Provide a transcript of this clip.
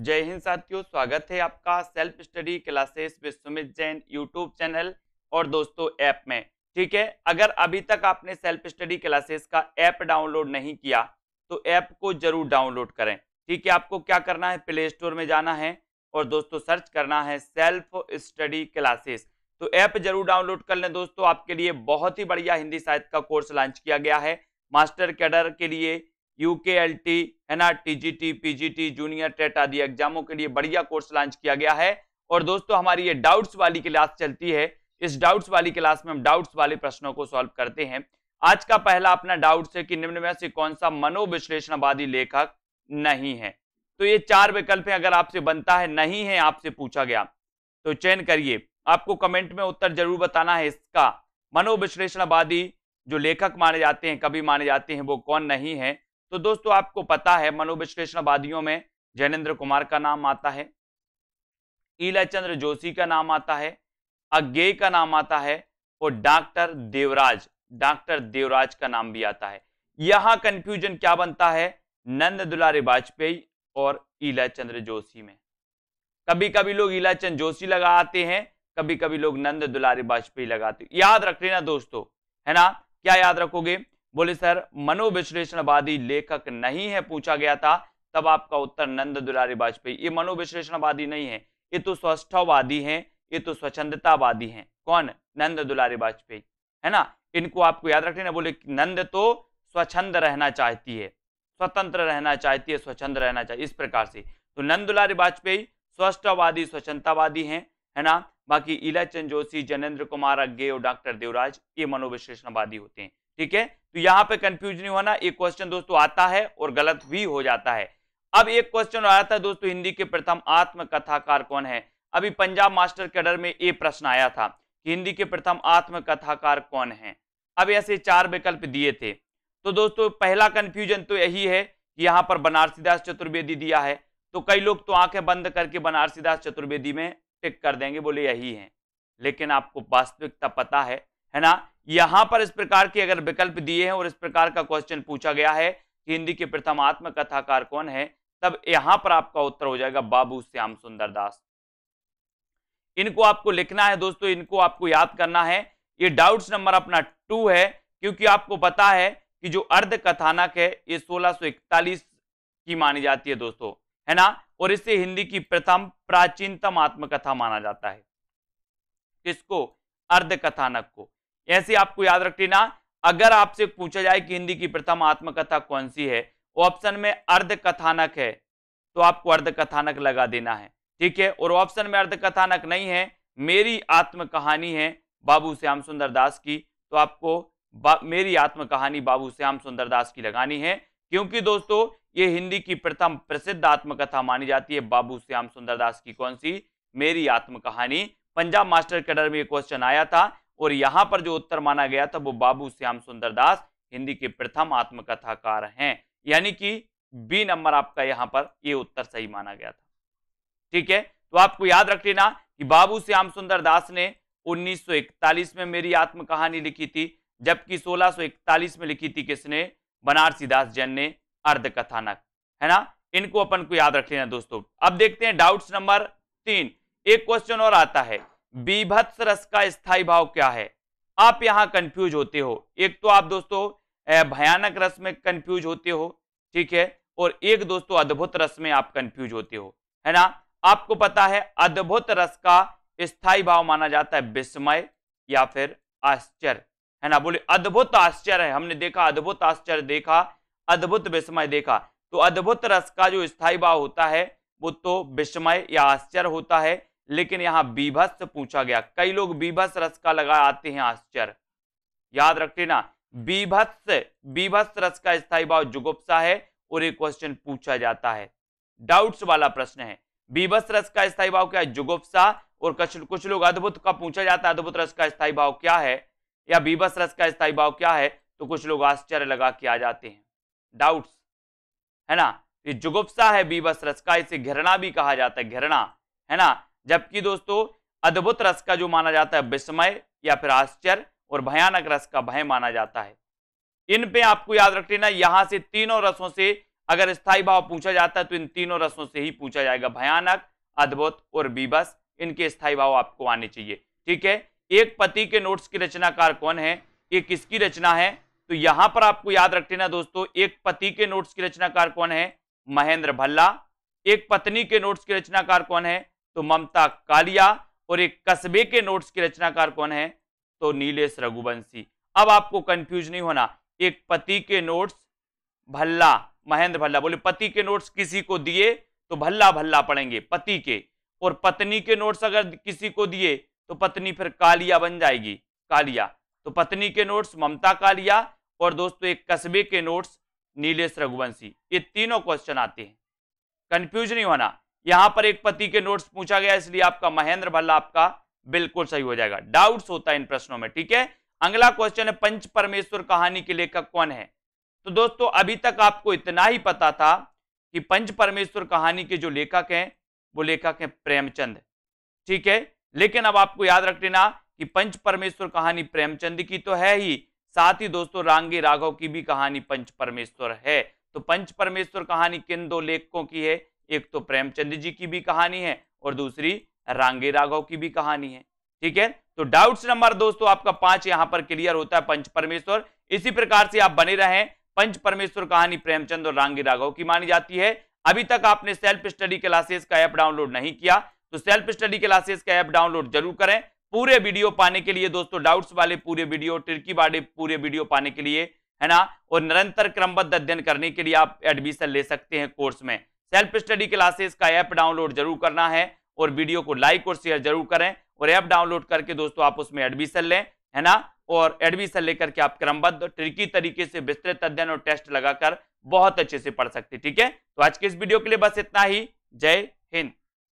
जय हिंद साथियों स्वागत है आपका self study classes with Sumit Jain YouTube channel और दोस्तों ऐप में ठीक है अगर अभी तक आपने सेल्फ स्टडी क्लासेस का ऐप डाउनलोड नहीं किया तो ऐप को जरूर डाउनलोड करें ठीक है आपको क्या करना है प्ले स्टोर में जाना है और दोस्तों सर्च करना है सेल्फ स्टडी क्लासेस तो ऐप जरूर डाउनलोड कर लें दोस्तों आपके लिए बहुत ही बढ़िया हिंदी साहित्य का कोर्स लॉन्च किया गया है मास्टर कैडर के लिए L T T T G P G T junior TET आदि एग्जामों के लिए बढ़िया कोर्स लॉन्च किया गया है और दोस्तों हमारी ये डाउट्स वाली क्लास चलती है इस डाउट्स वाली क्लास में हम डाउट्स वाले प्रश्नों को सॉल्व करते हैं आज का पहला अपना डाउट है कि निम्न में से कौन सा मनोविश्लेषणवादी लेखक नहीं है तो ये चार विकल्प है अगर आपसे बनता है नहीं है आपसे पूछा गया तो चयन करिए आपको कमेंट में उत्तर जरूर बताना है इसका मनोविश्लेषणवादी जो लेखक माने जाते हैं कभी माने जाते हैं वो कौन नहीं है तो दोस्तों आपको पता है मनोविश्लेषणवादियों में जैनेन्द्र कुमार का नाम आता है ईला चंद्र जोशी का नाम आता है अज्ञे का नाम आता है और डॉक्टर देवराज डॉक्टर देवराज का नाम भी आता है यहां कंफ्यूजन क्या बनता है नंद दुलारी वाजपेयी और ईला चंद्र जोशी में कभी कभी लोग ईला चंद्र जोशी लगाते हैं कभी कभी लोग नंद दुलारी वाजपेयी लगाते याद रख लेना दोस्तों है ना क्या याद रखोगे बोले सर मनोविश्लेषणवादी लेखक नहीं है पूछा गया था तब आपका उत्तर नंद दुलारी वाजपेयी ये मनोविश्लेषणवादी नहीं है ये तो स्वस्थवादी हैं ये तो स्वच्छंदतावादी हैं कौन नंद दुलारी वाजपेयी है ना इनको आपको याद रखने बोले नंद तो स्वच्छंद रहना चाहती है स्वतंत्र रहना चाहती है स्वच्छंद रहना चाहिए इस प्रकार से तो नंद दुलारी वाजपेयी स्वस्थवादी स्वच्छतावादी हैं है ना बाकी इलाचंद जोशी जनेन्द्र कुमार अग्गे और डॉक्टर देवराज ये मनोविश्लेषणवादी होते हैं ठीक है तो यहां पे कंफ्यूज नहीं होना एक क्वेश्चन दोस्तों आता है और गलत भी हो जाता है अब एक क्वेश्चन आया था दोस्तों हिंदी के प्रथम आत्मकथाकार कौन है अभी पंजाब मास्टर कैडर में ये प्रश्न आया था कि हिंदी के प्रथम आत्मकथाकार कौन है अब ऐसे चार विकल्प दिए थे तो दोस्तों पहला कंफ्यूजन तो यही है कि यहाँ पर बनारसीदास चतुर्वेदी दिया है तो कई लोग तो आंखें बंद करके बनारसीदास चतुर्वेदी में टिक कर देंगे बोले यही है लेकिन आपको वास्तविकता पता है है ना यहां पर इस प्रकार के अगर विकल्प दिए हैं और इस प्रकार का क्वेश्चन पूछा गया है कि हिंदी के प्रथम आत्मकथाकार कौन है तब यहां पर आपका उत्तर हो जाएगा बाबू श्याम सुंदर दास इनको आपको लिखना है दोस्तों इनको आपको याद करना है ये डाउट्स नंबर अपना टू है क्योंकि आपको पता है कि जो अर्ध कथानक है ये 1641 की मानी जाती है दोस्तों है ना और इसे हिंदी की प्रथम प्राचीनतम आत्मकथा माना जाता है किसको अर्ध कथानक को ऐसे आपको याद रख लेना अगर आपसे पूछा जाए कि हिंदी की प्रथम आत्मकथा कौन सी है ऑप्शन में अर्ध कथानक है तो आपको अर्ध कथानक लगा देना है ठीक है और ऑप्शन में अर्ध कथानक नहीं है मेरी आत्म कहानी है बाबू श्याम सुंदर दास की तो आपको मेरी आत्म कहानी बाबू श्याम सुंदर दास की लगानी है क्योंकि दोस्तों ये हिंदी की प्रथम प्रसिद्ध आत्मकथा मानी जाती है बाबू श्याम सुंदर दास की कौन सी मेरी आत्म कहानी पंजाब मास्टर कैडर में ये क्वेश्चन आया था और यहाँ पर जो उत्तर माना गया था वो बाबू श्याम सुंदर दास हिंदी के प्रथम आत्मकथाकार हैं यानी कि बी नंबर आपका यहाँ पर ये यह उत्तर सही माना गया था ठीक है तो आपको याद रख लेना कि बाबू श्याम सुंदर दास ने 1941 में मेरी आत्म कहानी लिखी थी जबकि 1641 में लिखी थी किसने बनारसी दास जैन ने अर्धकथानक है ना इनको अपन को याद रख लेना दोस्तों अब देखते हैं डाउट्स नंबर तीन एक क्वेश्चन और आता है बीभत्स रस का स्थाई भाव क्या है आप यहाँ कंफ्यूज होते हो एक तो आप दोस्तों भयानक रस में कंफ्यूज होते हो ठीक है और एक दोस्तों अद्भुत रस में आप कंफ्यूज होते हो है ना आपको पता है अद्भुत रस का स्थाई भाव माना जाता है विस्मय या फिर आश्चर्य है ना बोले अद्भुत आश्चर्य है हमने देखा अद्भुत आश्चर्य देखा अद्भुत विस्मय देखा तो अद्भुत रस का जो स्थायी भाव होता है वो तो विस्मय या आश्चर्य होता है लेकिन यहां बीभत्स पूछा गया कई लोग बीभत्स रस का लगा आते हैं आश्चर्य याद रखते ना बीभत्स बीभत्स रस का स्थायी भाव जुगुप्सा है और एक क्वेश्चन पूछा जाता है डाउट्स वाला प्रश्न है बीभत्स रस का स्थायी भाव क्या है जुगुप्सा और कुछ कुछ लोग अद्भुत का पूछा जाता है अद्भुत रस का स्थायी भाव क्या है या बीभत्स रस का स्थायी भाव क्या है तो कुछ लोग आश्चर्य लगा के आ जाते हैं डाउट्स है ना ये जुगुप्सा है बीभत्स रस का इसे घृणा भी कहा जाता है घृणा है ना जबकि दोस्तों अद्भुत रस का जो माना जाता है विस्मय या फिर आश्चर्य और भयानक रस का भय माना जाता है इन पे आपको याद रख लेना यहां से तीनों रसों से अगर स्थायी भाव पूछा जाता है तो इन तीनों रसों से ही पूछा जाएगा भयानक अद्भुत और बीबस इनके स्थायी भाव आपको आने चाहिए ठीक है एक पति के नोट्स की रचनाकार कौन है ये किसकी रचना है तो यहां पर आपको याद रख लेना दोस्तों एक पति के नोट्स की रचनाकार कौन है महेंद्र भल्ला एक पत्नी के नोट्स के रचनाकार कौन है तो ममता कालिया और एक कस्बे के नोट्स के रचनाकार कौन है तो नीलेश रघुवंशी अब आपको कंफ्यूज नहीं होना एक पति के नोट्स भल्ला महेंद्र भल्ला बोले पति के नोट्स किसी को दिए तो भल्ला भल्ला पढ़ेंगे पति के और पत्नी के नोट्स अगर किसी को दिए तो पत्नी फिर कालिया बन जाएगी कालिया तो पत्नी के नोट्स ममता कालिया और दोस्तों एक कस्बे के नोट्स नीलेश रघुवंशी ये तीनों क्वेश्चन आते हैं कंफ्यूज नहीं होना यहां पर एक पति के नोट्स पूछा गया इसलिए आपका महेंद्र भल्ला आपका बिल्कुल सही हो जाएगा डाउट्स होता है इन प्रश्नों में ठीक है अगला क्वेश्चन है पंच परमेश्वर कहानी के लेखक कौन है तो दोस्तों अभी तक आपको इतना ही पता था कि पंच परमेश्वर कहानी के जो लेखक हैं वो लेखक हैं प्रेमचंद ठीक है लेकिन अब आपको याद रख लेना कि पंच परमेश्वर कहानी प्रेमचंद की तो है ही साथ ही दोस्तों रांगी राघव की भी कहानी पंच परमेश्वर है तो पंच परमेश्वर कहानी किन दो लेखकों की है एक तो प्रेमचंद जी की भी कहानी है और दूसरी रांगे राघव की भी कहानी है ठीक है तो डाउट्स नंबर दोस्तों आपका पांच यहां पर क्लियर होता है पंच परमेश्वर इसी प्रकार से आप बने रहे पंच परमेश्वर कहानी प्रेमचंद और रांगी राघव की मानी जाती है अभी तक आपने सेल्फ स्टडी क्लासेस का ऐप डाउनलोड नहीं किया तो सेल्फ स्टडी क्लासेस का ऐप डाउनलोड जरूर करें पूरे वीडियो पाने के लिए दोस्तों डाउट्स वाले पूरे वीडियो टिर्की वाले पूरे वीडियो पाने के लिए है ना और निरंतर क्रमबद्ध अध्ययन करने के लिए आप एडमिशन ले सकते हैं कोर्स में सेल्फ स्टडी क्लासेस का ऐप डाउनलोड जरूर करना है और वीडियो को लाइक और शेयर जरूर करें और ऐप डाउनलोड करके दोस्तों आप उसमें एडमिशन लें है ना और एडमिशन लेकर के आप क्रमबद्ध ट्रिकी तरीके से विस्तृत अध्ययन और टेस्ट लगाकर बहुत अच्छे से पढ़ सकते ठीक है तो आज के इस वीडियो के लिए बस इतना ही जय हिंद